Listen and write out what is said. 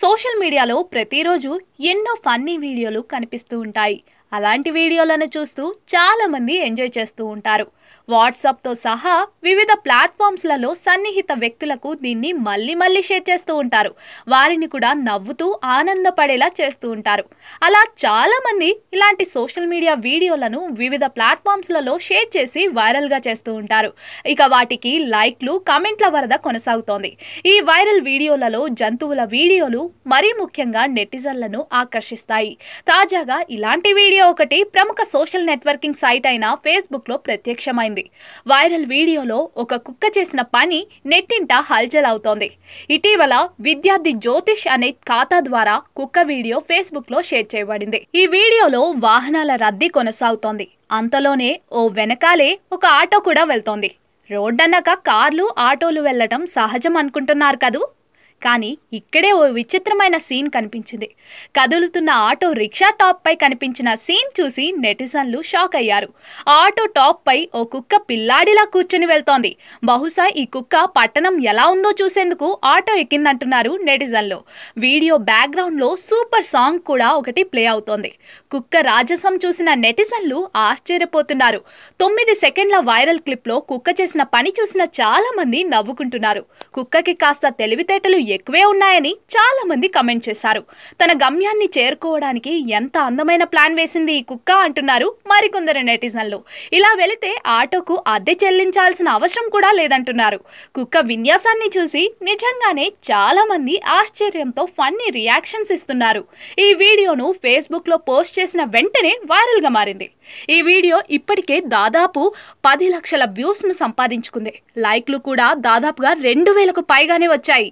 social మీడియాలో ప్రతిరోజు ఎన్నో ఫన్నీ వీడియోలు కనిపిస్తూ ఉంటాయి అలాంటి వీడియోలను చూస్తూ చాలామంది ఎంజాయ్ చేస్తూ ఉంటారు వాట్సాప్తో సహా వివిధ ప్లాట్ఫామ్స్లలో సన్నిహిత వ్యక్తులకు దీన్ని మళ్ళీ మళ్ళీ షేర్ చేస్తూ ఉంటారు వారిని కూడా నవ్వుతూ ఆనందపడేలా చేస్తూ ఉంటారు అలా చాలామంది ఇలాంటి సోషల్ మీడియా వీడియోలను వివిధ ప్లాట్ఫామ్స్లలో షేర్ చేసి వైరల్గా చేస్తూ ఉంటారు ఇక వాటికి లైక్లు కమెంట్ల వరద కొనసాగుతోంది ఈ వైరల్ వీడియోలలో జంతువుల వీడియోలు మరీ ముఖ్యంగా నెటిజన్లను ఆకర్షిస్తాయి తాజాగా ఇలాంటి వీడియో వీడియో ఒకటి ప్రముఖ సోషల్ నెట్వర్కింగ్ సైట్ అయిన ఫేస్బుక్లో ప్రత్యక్షమైంది వైరల్ వీడియోలో ఒక కుక్క చేసిన పని నెట్టింట హల్చల్ అవుతోంది ఇటీవల విద్యార్థి జ్యోతిష్ అనే ఖాతా ద్వారా కుక్క వీడియో ఫేస్బుక్లో షేర్ చేయబడింది ఈ వీడియోలో వాహనాల రద్దీ కొనసాగుతోంది అంతలోనే ఓ వెనకాలే ఒక ఆటో కూడా వెళ్తోంది రోడ్డన్నాక కార్లు ఆటోలు వెళ్లటం సహజం అనుకుంటున్నారు కదూ కానీ ఇక్కడే ఓ విచిత్రమైన సీన్ కనిపించింది కదులుతున్న ఆటో రిక్షా టాప్ పై కనిపించిన సీన్ చూసి నెటిజన్లు షాక్ అయ్యారు ఆటో టాప్ పై ఓ కుక్క పిల్లాడిలా కూర్చుని వెళ్తోంది బహుశా ఈ కుక్క పట్టణం ఎలా ఉందో చూసేందుకు ఆటో ఎక్కిందంటున్నారు నెటిజన్లు వీడియో బ్యాక్గ్రౌండ్లో సూపర్ సాంగ్ కూడా ఒకటి ప్లే అవుతోంది కుక్క రాజసం చూసిన నెటిజన్లు ఆశ్చర్యపోతున్నారు తొమ్మిది సెకండ్ల వైరల్ క్లిప్లో కుక్క చేసిన పని చూసిన చాలామంది నవ్వుకుంటున్నారు కుక్కకి కాస్త తెలివితేటలు ఎక్కువే ఉన్నాయని చాలా మంది కమెంట్ చేశారు తన గమ్యాన్ని చేరుకోవడానికి ఎంత అందమైన ప్లాన్ వేసింది ఈ కుక్క అంటున్నారు మరికొందరు నెటిజన్లు ఇలా వెళితే ఆటోకు అద్దె చెల్లించాల్సిన అవసరం కూడా లేదంటున్నారు కుక్క విన్యాసాన్ని చూసి నిజంగానే చాలా మంది ఆశ్చర్యంతో ఫన్నీ రియాక్షన్స్ ఇస్తున్నారు ఈ వీడియోను ఫేస్బుక్లో పోస్ట్ చేసిన వెంటనే వైరల్గా మారింది ఈ వీడియో ఇప్పటికే దాదాపు పది లక్షల వ్యూస్ను సంపాదించుకుంది లైక్లు కూడా దాదాపుగా రెండు వేలకు పైగానే వచ్చాయి